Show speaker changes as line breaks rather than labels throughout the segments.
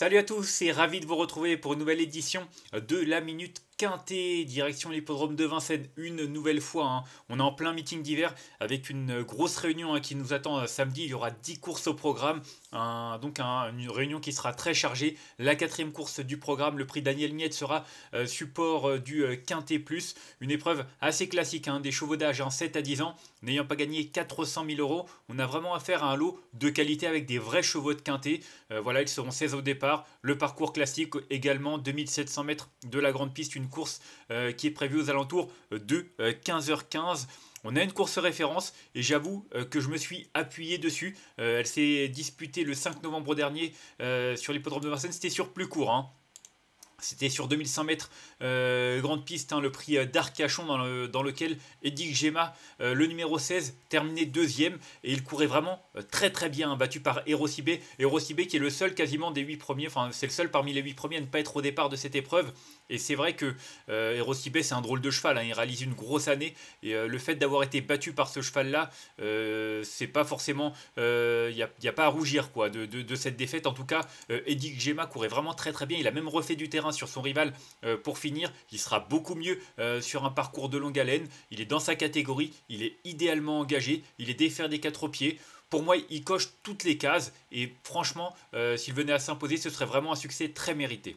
Salut à tous et ravi de vous retrouver pour une nouvelle édition de la Minute Quintée, direction l'hippodrome de Vincennes, une nouvelle fois. Hein. On est en plein meeting d'hiver avec une grosse réunion hein, qui nous attend euh, samedi. Il y aura 10 courses au programme donc une réunion qui sera très chargée. La quatrième course du programme, le prix Daniel Miette sera euh, support euh, du Quinté euh, Quintet Plus. Une épreuve assez classique, hein, des chevaux d'âge en hein, 7 à 10 ans, n'ayant pas gagné 400 000 euros. On a vraiment affaire à un lot de qualité avec des vrais chevaux de Quintet. voilà, ils seront 16 au départ. Le parcours classique également, 2700 mètres de la grande piste, une course qui est prévue aux alentours de 15h15. On a une course référence et j'avoue euh, que je me suis appuyé dessus. Euh, elle s'est disputée le 5 novembre dernier euh, sur l'hippodrome de Vincennes. C'était sur plus court. Hein. C'était sur 2100 mètres, grande piste, hein, le prix d'Arcachon dans, le, dans, lequel Edic Gemma, le numéro 16, terminait deuxième. Et il courait vraiment très très bien, hein, battu par Erosibé. Erosibé qui est le seul quasiment des 8 premiers, enfin c'est le seul parmi les 8 premiers à ne pas être au départ de cette épreuve. Et c'est vrai que euh, c'est un drôle de cheval. Hein. il réalise une grosse année. Et euh, le fait d'avoir été battu par ce cheval-là, euh, c'est pas forcément. Il euh, n'y a, pas à rougir quoi, de, cette défaite. En tout cas, Eddie Gemma courait vraiment très très bien. Il a même refait du terrain sur son rival pour finir. Il sera beaucoup mieux sur un parcours de longue haleine. Il est dans sa catégorie. Il est idéalement engagé. Il est défaire des quatre pieds pour moi, il coche toutes les cases. Et franchement, s'il venait à s'imposer, ce serait vraiment un succès très mérité.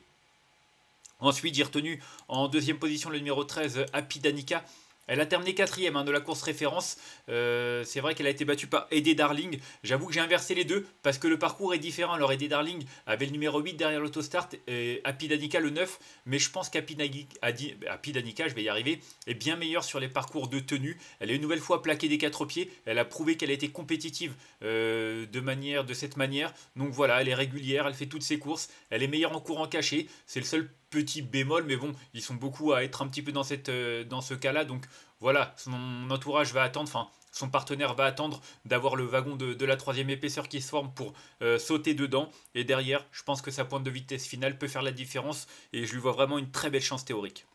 Ensuite, j'ai retenu en deuxième position le numéro 13, Happy Danica. Elle a terminé quatrième hein, de la course référence. Euh, c'est vrai qu'elle a été battue par Eddie Darling. J'avoue que j'ai inversé les deux parce que le parcours est différent. Alors Eddie Darling avait le numéro 8 derrière l'autostart et Happy Danica le 9. Mais je pense qu'Happy Danica, je vais y arriver, est bien meilleure sur les parcours de tenue. Elle est une nouvelle fois plaquée des quatre pieds. Elle a prouvé qu'elle a été compétitive euh, de, manière, de cette manière. Donc voilà, elle est régulière, elle fait toutes ses courses. Elle est meilleure en courant caché. C'est le seul petit bémol, mais bon, ils sont beaucoup à être un petit peu dans, cette, euh, dans ce cas-là. Donc voilà, son entourage va attendre, enfin son partenaire va attendre d'avoir le wagon de, la troisième épaisseur qui se forme pour euh, sauter dedans. Et derrière, je pense que sa pointe de vitesse finale peut faire la différence. Et je lui vois vraiment une très belle chance théorique.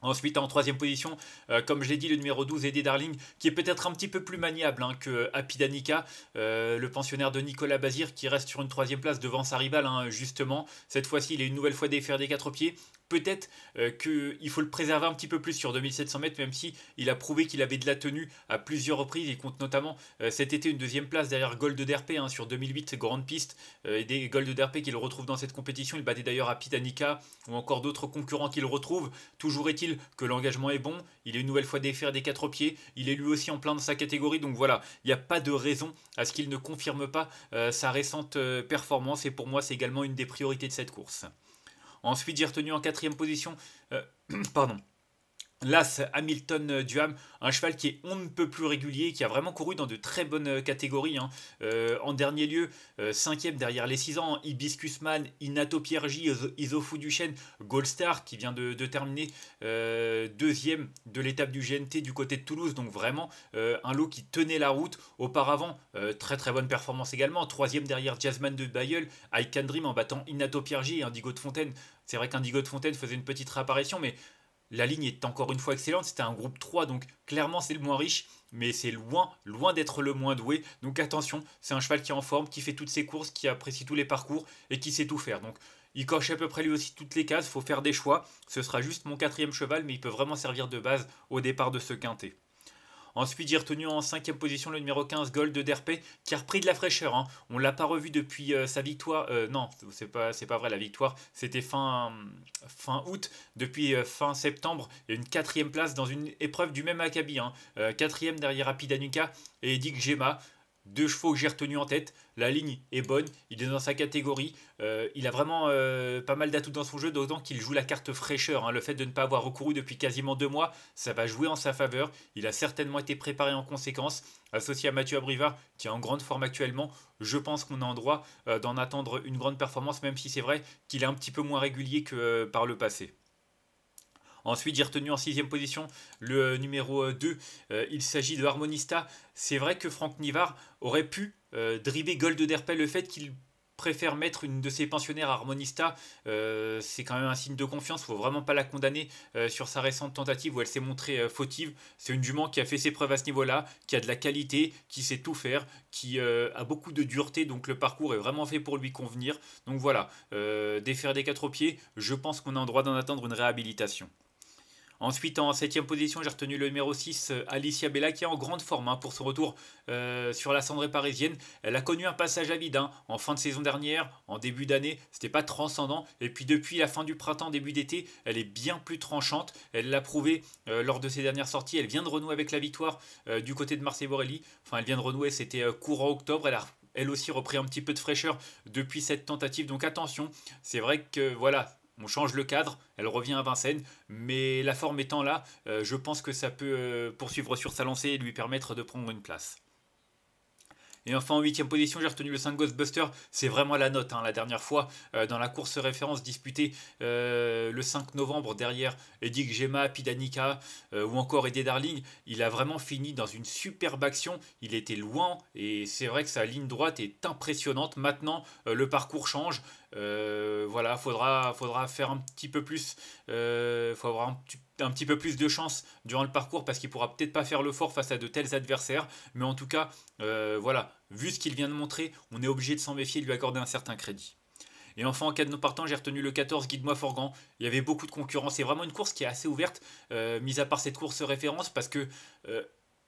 Ensuite, en troisième position, euh, comme je l'ai dit, le numéro 12, Eddie Darling, qui est peut-être un petit peu plus maniable hein, que Happy Danica, euh, le pensionnaire de Nicolas Bazir, qui reste sur une troisième place devant sa rivale, hein, justement. Cette fois-ci, il est une nouvelle fois défaire des quatre pieds peut-être euh, qu'il faut le préserver un petit peu plus sur 2700 mètres, même si il a prouvé qu'il avait de la tenue à plusieurs reprises. Il compte notamment euh, cet été une deuxième place derrière Gold Derpé hein, sur 2008, grande piste. Euh, et des Gold Derpé qu'il retrouve dans cette compétition. Il battait d'ailleurs à Pitanica ou encore d'autres concurrents qu'il retrouve. Toujours est-il que l'engagement est bon. Il est une nouvelle fois défaire des quatre pieds. Il est lui aussi en plein de sa catégorie. Donc voilà, il n'y a pas de raison à ce qu'il ne confirme pas sa récente performance. Et pour moi, c'est également une des priorités de cette course. Ensuite, j'ai retenu en quatrième position, euh, pardon, L'As Hamilton euh, Duham, un cheval qui est on ne peut plus régulier, qui a vraiment couru dans de très bonnes euh, catégories. Hein. Euh, en dernier lieu, cinquième derrière les 6 ans, Hibiscusman, Inato Piergi, Isofu Duchesne, Goldstar qui vient de, terminer deuxième de l'étape du GNT du côté de Toulouse. Donc vraiment un lot qui tenait la route. Auparavant, très très bonne performance également. Troisième derrière Jasmine de Bayeul, I Can Dream en battant Inato Piergi et Indigo de Fontaine. C'est vrai qu'Indigo de Fontaine faisait une petite réapparition, mais la ligne est encore une fois excellente, c'était un groupe 3, donc clairement c'est le moins riche, mais c'est loin, loin d'être le moins doué. Donc attention, c'est un cheval qui est en forme, qui fait toutes ses courses, qui apprécie tous les parcours et qui sait tout faire. Donc il coche à peu près lui aussi toutes les cases, il faut faire des choix. Ce sera juste mon quatrième cheval, mais il peut vraiment servir de base au départ de ce quintet. Ensuite, j'ai retenu en cinquième position le numéro 15, Gold de Derpé, qui a repris de la fraîcheur. On hein. On l'a pas revu depuis euh, sa victoire. Euh, non, c'est pas, c'est pas vrai, la victoire, c'était fin, fin août. Depuis euh, fin septembre, il une quatrième place dans une épreuve du même acabit. Hein. quatrième derrière Apidanuka et Dick Gemma deux chevaux que j'ai retenus en tête. La ligne est bonne, il est dans sa catégorie. Euh, il a vraiment euh, pas mal d'atouts dans son jeu, d'autant qu'il joue la carte fraîcheur. Hein. Le fait de ne pas avoir recouru depuis quasiment deux mois, ça va jouer en sa faveur. Il a certainement été préparé en conséquence. Associé à Mathieu Abrivard, qui est en grande forme actuellement, je pense qu'on a en droit euh, d'en attendre une grande performance, même si c'est vrai qu'il est un petit peu moins régulier que par le passé. Ensuite, j'ai retenu en sixième position le numéro 2. Euh, euh, il s'agit de Harmonista. C'est vrai que Franck Nivard aurait pu euh, driver Gold Derpel le fait qu'il préfère mettre une de ses pensionnaires à Harmonista, c'est quand même un signe de confiance. il Faut vraiment pas la condamner sur sa récente tentative où elle s'est montrée fautive. C'est une jument qui a fait ses preuves à ce niveau-là, qui a de la qualité, qui sait tout faire, qui a beaucoup de dureté. Donc le parcours est vraiment fait pour lui convenir. Donc voilà, défaire des quatre pieds, je pense qu'on a en droit d'en attendre une réhabilitation. Ensuite, en septième position, j'ai retenu le numéro 6, euh, Alicia Bella, qui est en grande forme hein, pour son retour euh, sur la cendrée parisienne. Elle a connu un passage à vide hein, en fin de saison dernière, en début d'année, c'était pas transcendant. Et puis depuis la fin du printemps, début d'été, elle est bien plus tranchante. Elle l'a prouvé euh, lors de ses dernières sorties. Elle vient de renouer avec la victoire du côté de Marseille Borelli. Enfin, elle vient de renouer, c'était courant octobre. Elle a elle aussi repris un petit peu de fraîcheur depuis cette tentative. Donc attention, c'est vrai que voilà, on change le cadre, elle revient à Vincennes, mais la forme étant là, euh, je pense que ça peut euh, poursuivre sur sa lancée et lui permettre de prendre une place. Et enfin en huitième position, j'ai retenu le 5 Ghostbuster. C'est vraiment la note. Hein, la dernière fois, euh, dans la course référence disputée le 5 novembre derrière Eddie Gemma, Pidanica ou encore Eddie Darling, il a vraiment fini dans une superbe action. Il était loin et c'est vrai que sa ligne droite est impressionnante. Maintenant, le parcours change. Euh, voilà, faudra, faudra faire un petit peu plus, euh, faut avoir un, petit peu plus de chance durant le parcours parce qu'il pourra peut-être pas faire le fort face à de tels adversaires, mais en tout cas, euh, voilà, vu ce qu'il vient de montrer, on est obligé de s'en méfier et de lui accorder un certain crédit. Et enfin, en cas de non partant, j'ai retenu le 14, Guide-moi Forgan. Il y avait beaucoup de concurrence. C'est vraiment une course qui est assez ouverte, mis à part cette course référence, parce que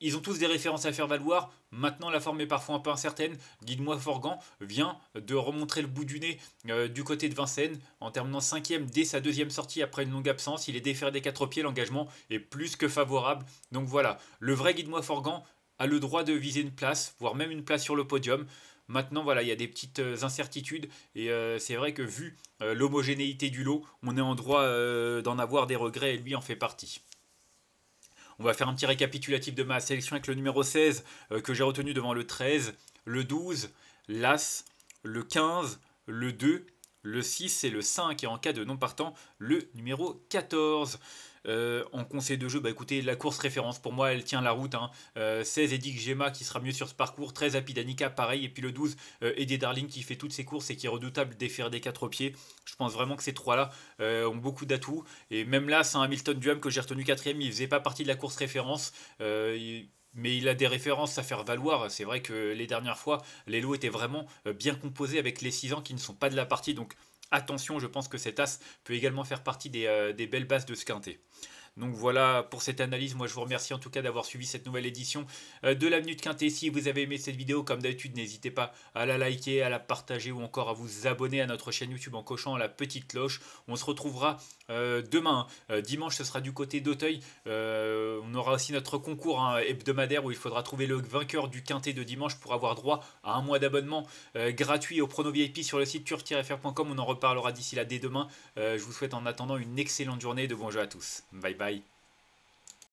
ils ont tous des références à faire valoir. Maintenant, la forme est parfois un peu incertaine. Guide moi Forgan vient de remontrer le bout du nez euh, du côté de Vincennes en terminant cinquième dès sa deuxième sortie après une longue absence. Il est déféré des quatre pieds. L'engagement est plus que favorable. Donc voilà, le vrai Guide-moi Forgan a le droit de viser une place, voire même une place sur le podium. Maintenant, voilà, il y a des petites euh, incertitudes et euh, c'est vrai que vu l'homogénéité du lot, on est en droit d'en avoir des regrets et lui en fait partie. On va faire un petit récapitulatif de ma sélection avec le numéro 16 euh, que j'ai retenu devant le 13, le 12, l'As, le 15, le 2, le 6 et le 5 et en cas de non partant, le numéro 14. Euh, en conseil de jeu, bah écoutez, la course référence pour moi, elle tient la route. 16 hein. Edic euh, Gemma qui sera mieux sur ce parcours, 13 Apidanica pareil, et puis le 12 euh, Darling qui fait toutes ses courses et qui est redoutable défaire des quatre pieds. Je pense vraiment que ces trois-là euh, ont beaucoup d'atouts. Et même là, c'est un Hamilton Duham que j'ai retenu quatrième, il faisait pas partie de la course référence. mais il a des références à faire valoir. C'est vrai que les dernières fois, les lots étaient vraiment bien composés avec les 6 ans qui ne sont pas de la partie. Donc Attention, je pense que cet As peut également faire partie des, euh, belles bases de ce quintet. Donc voilà pour cette analyse. Moi, je vous remercie en tout cas d'avoir suivi cette nouvelle édition euh, de la Minute quinté. Si vous avez aimé cette vidéo, comme d'habitude, n'hésitez pas à la liker, à la partager ou encore à vous abonner à notre chaîne YouTube en cochant la petite cloche. On se retrouvera euh, demain. Hein. Euh, dimanche, ce sera du côté d'Auteuil. on aura aussi notre concours hein, hebdomadaire où il faudra trouver le vainqueur du quintet de dimanche pour avoir droit à un mois d'abonnement gratuit au Prono VIP sur le site tur-fr.com. On en reparlera d'ici là dès demain. je vous souhaite en attendant une excellente journée de bons jeu à tous. Bye bye. Bye.